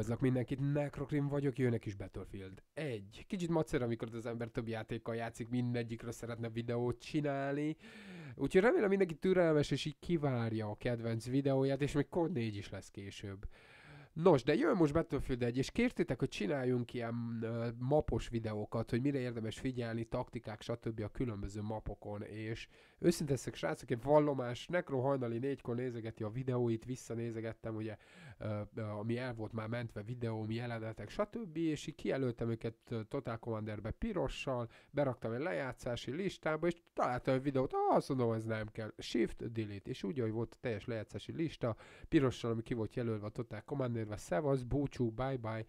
Üdvözlök mindenkit, Necrocrim vagyok, jönnek is Battlefield Egy, Kicsit macer, amikor az ember több játékkal játszik, mindegyikről szeretne videót csinálni. Úgyhogy remélem mindenki türelmes, és így kivárja a kedvenc videóját, és még Code 4 is lesz később. Nos, de jön most Battlefield 1, és kértétek, hogy csináljunk ilyen mapos videókat, hogy mire érdemes figyelni, taktikák, stb. a különböző mapokon, és őszintén srácok, egy vallomás, Nekro hajnali négykor nézegeti a videóit, visszanézegettem, ugye, ami el volt már mentve mi jelenetek, stb. és így kijelöltem őket Total Commanderbe pirossal, beraktam egy lejátszási listába, és találtam egy videót, ah, azt mondom, ez nem kell, Shift, Delete, és úgy, ahogy volt a teljes lejátszási lista, pirossal, ami ki volt jelölve a Total Commander lesz, szevasz, búcsú, bye-bye,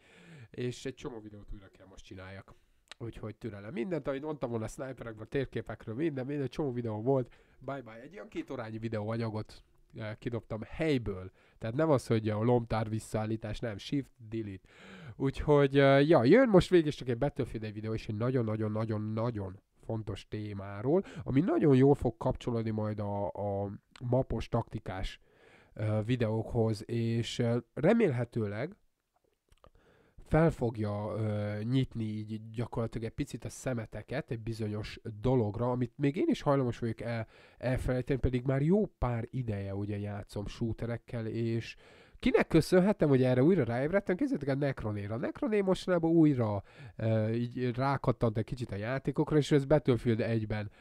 és egy csomó videót újra kell most csináljak. Úgyhogy türelem. Mindent, amit mondtam volna sniperekről, térképekről, minden, minden csomó videó volt. Bye-bye. Egy olyan két órányi videóanyagot eh, kidobtam helyből. Tehát nem az, hogy a lomtár visszaállítás, nem, shift, delete. Úgyhogy, eh, ja, jön most végig csak egy Battlefield videó, és egy nagyon-nagyon-nagyon-nagyon fontos témáról, ami nagyon jól fog kapcsolódni majd a, a mapos taktikás videókhoz, és remélhetőleg fel fogja ö, nyitni így gyakorlatilag egy picit a szemeteket egy bizonyos dologra, amit még én is hajlamos vagyok el, elfelejteni, pedig már jó pár ideje ugye játszom shooterekkel, és Kinek köszönhetem, hogy erre újra ráébredtem? Kézzétek a Necronéra. A Necroné mostanában újra uh, így rákattant egy kicsit a játékokra, és ez Battlefield 1-ben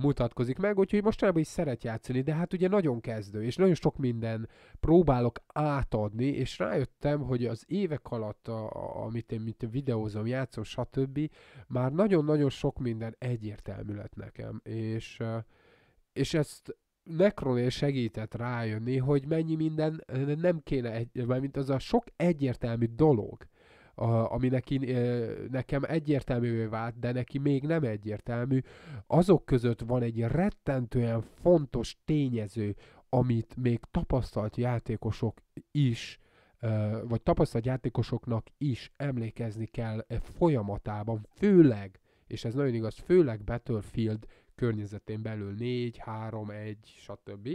mutatkozik meg, úgyhogy mostanában is szeret játszani, de hát ugye nagyon kezdő, és nagyon sok minden próbálok átadni, és rájöttem, hogy az évek alatt, a, a, amit én mint videózom, játszom, stb., már nagyon-nagyon sok minden egyértelmű lett nekem, és, és ezt Necronél segített rájönni, hogy mennyi minden nem kéne, egy, mint az a sok egyértelmű dolog, a, ami neki, nekem egyértelművé vált, de neki még nem egyértelmű, azok között van egy rettentően fontos tényező, amit még tapasztalt játékosok is, vagy tapasztalt játékosoknak is emlékezni kell e, folyamatában, főleg, és ez nagyon igaz, főleg Battlefield környezetén belül 4, 3, 1, stb.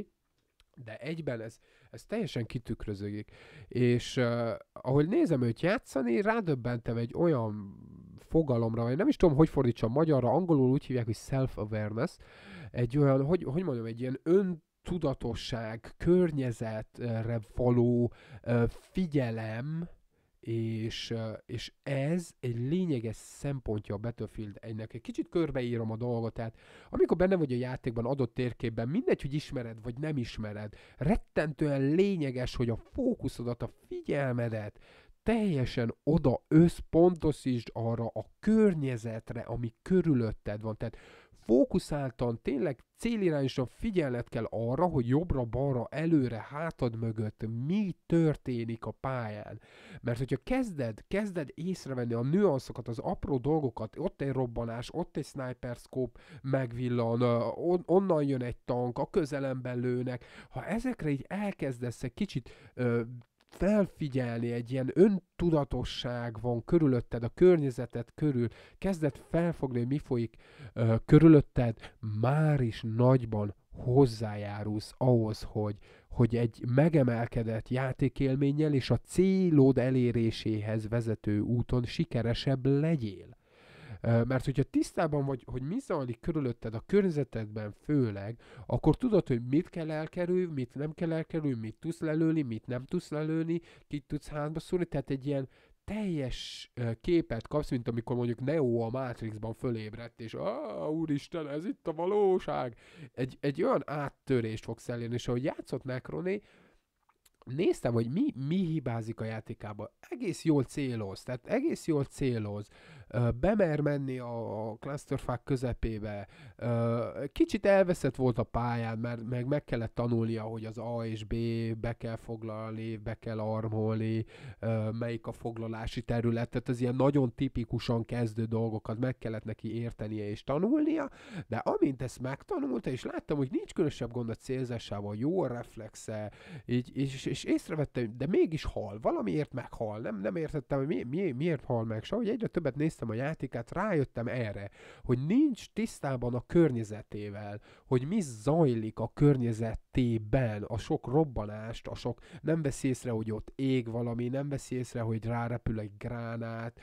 De egyben ez, ez teljesen kitükröződik. És uh, ahogy nézem őt játszani, rádöbbentem egy olyan fogalomra, vagy nem is tudom, hogy fordítsam magyarra, angolul úgy hívják, hogy self-awareness, egy olyan, hogy, hogy mondjam, egy ilyen ön tudatosság, környezetre való uh, figyelem, és, és ez egy lényeges szempontja a Battlefield 1 Egy kicsit körbeírom a dolgot, tehát amikor benne vagy a játékban, adott térképben, mindegy, hogy ismered vagy nem ismered, rettentően lényeges, hogy a fókuszodat, a figyelmedet teljesen oda összpontosítsd arra a környezetre, ami körülötted van. Tehát fókuszáltan, tényleg célirányosan figyelned kell arra, hogy jobbra-balra, előre, hátad mögött mi történik a pályán. Mert hogyha kezded, kezded észrevenni a nüanszokat, az apró dolgokat, ott egy robbanás, ott egy sniper scope megvillan, on- onnan jön egy tank, a közelemben lőnek. Ha ezekre így elkezdesz egy kicsit ö, felfigyelni, egy ilyen öntudatosság van körülötted, a környezeted körül, kezded felfogni, hogy mi folyik ö, körülötted, már is nagyban hozzájárulsz ahhoz, hogy, hogy egy megemelkedett játékélménnyel és a célod eléréséhez vezető úton sikeresebb legyél. Mert hogyha tisztában vagy, hogy mi zajlik körülötted a környezetedben főleg, akkor tudod, hogy mit kell elkerülni, mit nem kell elkerülni, mit tudsz lelőni, mit nem tudsz lelőni, kit tudsz hátba szúrni, tehát egy ilyen teljes képet kapsz, mint amikor mondjuk Neo a Matrixban fölébredt, és ah, úristen, ez itt a valóság. Egy, egy olyan áttörést fogsz elérni, és ahogy játszott Necroné, néztem, hogy mi, mi hibázik a játékában, Egész jól céloz, tehát egész jól céloz bemer menni a, a clusterfuck közepébe, kicsit elveszett volt a pályán, mert meg, meg kellett tanulnia, hogy az A és B be kell foglalni, be kell armolni, melyik a foglalási terület, tehát az ilyen nagyon tipikusan kezdő dolgokat meg kellett neki értenie és tanulnia, de amint ezt megtanulta, és láttam, hogy nincs különösebb gond a célzásával, jó a reflexe, így, és, és észrevettem, de mégis hal, valamiért meghal, nem, nem értettem, hogy mi, mi, miért hal meg, se, hogy egyre többet néztem végeztem a játékát, rájöttem erre, hogy nincs tisztában a környezetével, hogy mi zajlik a környezetében, a sok robbanást, a sok nem vesz észre, hogy ott ég valami, nem vesz észre, hogy rárepül egy gránát,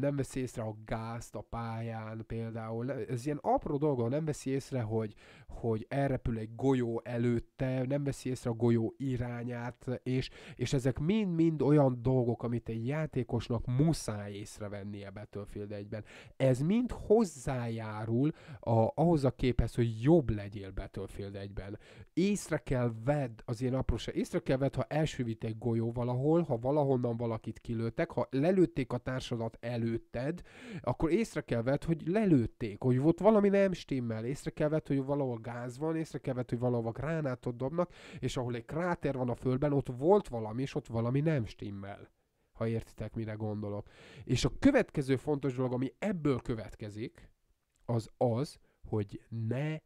nem vesz észre a gázt a pályán például. Ez ilyen apró dolga, nem veszi észre, hogy, hogy elrepül egy golyó előtte, nem veszi észre a golyó irányát, és, és ezek mind-mind olyan dolgok, amit egy játékosnak muszáj észrevennie be Battlefield 1-ben. Ez mind hozzájárul a, ahhoz a képhez, hogy jobb legyél Battlefield 1-ben. Észre kell vedd az ilyen apróság, észre kell vedd, ha elsővít egy golyó valahol, ha valahonnan valakit kilőttek, ha lelőtték a társadat előtted, akkor észre kell vedd, hogy lelőtték, hogy volt valami nem stimmel, észre kell vedd, hogy valahol gáz van, észre kell vedd, hogy valahol gránátot dobnak, és ahol egy kráter van a földben, ott volt valami, és ott valami nem stimmel ha értitek, mire gondolok. És a következő fontos dolog, ami ebből következik, az az, hogy ne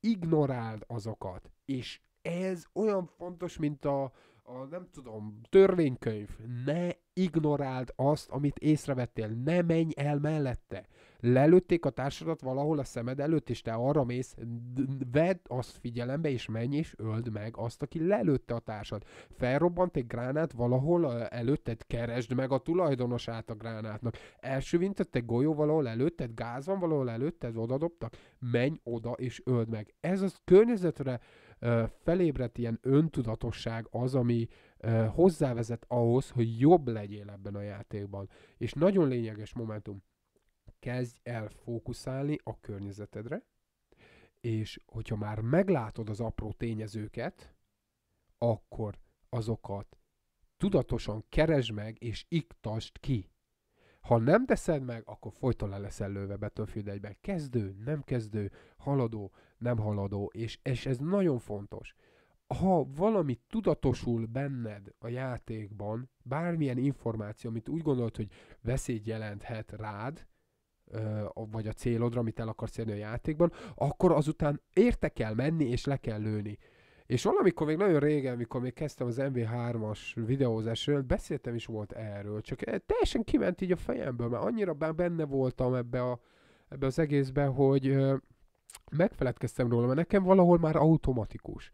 ignoráld azokat. És ez olyan fontos, mint a, a nem tudom, törvénykönyv. Ne ignoráld azt, amit észrevettél. Ne menj el mellette. Lelőtték a társadat valahol a szemed előtt, és te arra mész, vedd azt figyelembe, és menj és öld meg azt, aki lelőtte a társad. Felrobbant egy gránát valahol előtted, keresd meg a tulajdonosát a gránátnak. Elsüvintett egy golyó valahol előtted, gáz van valahol előtted, odadobtak, menj oda és öld meg. Ez az környezetre felébredt ilyen öntudatosság az, ami hozzávezet ahhoz, hogy jobb legyél ebben a játékban. És nagyon lényeges momentum, kezdj el fókuszálni a környezetedre, és hogyha már meglátod az apró tényezőket, akkor azokat tudatosan keresd meg és iktasd ki. Ha nem teszed meg, akkor folyton le leszel lőve Battlefield 1-ben. Kezdő, nem kezdő, haladó, nem haladó, és, és ez nagyon fontos. Ha valami tudatosul benned a játékban, bármilyen információ, amit úgy gondolod, hogy veszélyt jelenthet rád, vagy a célodra, amit el akarsz érni a játékban, akkor azután érte kell menni és le kell lőni. És valamikor még nagyon régen, mikor még kezdtem az MV3-as videózásról, beszéltem is volt erről, csak eh, teljesen kiment így a fejemből, mert annyira benne voltam ebbe, a, ebbe az egészbe, hogy megfeledkeztem róla, mert nekem valahol már automatikus.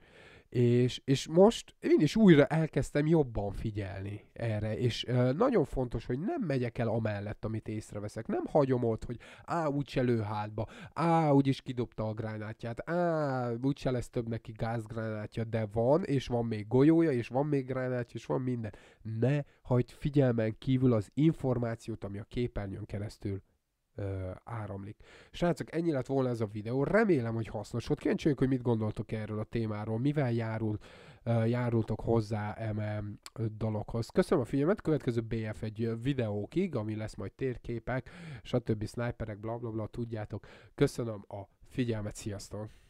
És, és most én is újra elkezdtem jobban figyelni erre, és e, nagyon fontos, hogy nem megyek el amellett, amit észreveszek. Nem hagyom ott, hogy á, úgyse lő hátba, á, úgyis kidobta a gránátját, á, úgyse lesz több neki gázgránátja, de van, és van még golyója, és van még gránátja, és van minden. Ne hagyd figyelmen kívül az információt, ami a képernyőn keresztül ö, áramlik. Srácok, ennyi lett volna ez a videó. Remélem, hogy hasznos volt. Kíváncsi hogy mit gondoltok erről a témáról, mivel járul, ö, járultok hozzá e, eme dologhoz. Köszönöm a figyelmet, következő bf egy videókig, ami lesz majd térképek, stb. sniperek, blablabla, bla, bla, tudjátok. Köszönöm a figyelmet, sziasztok!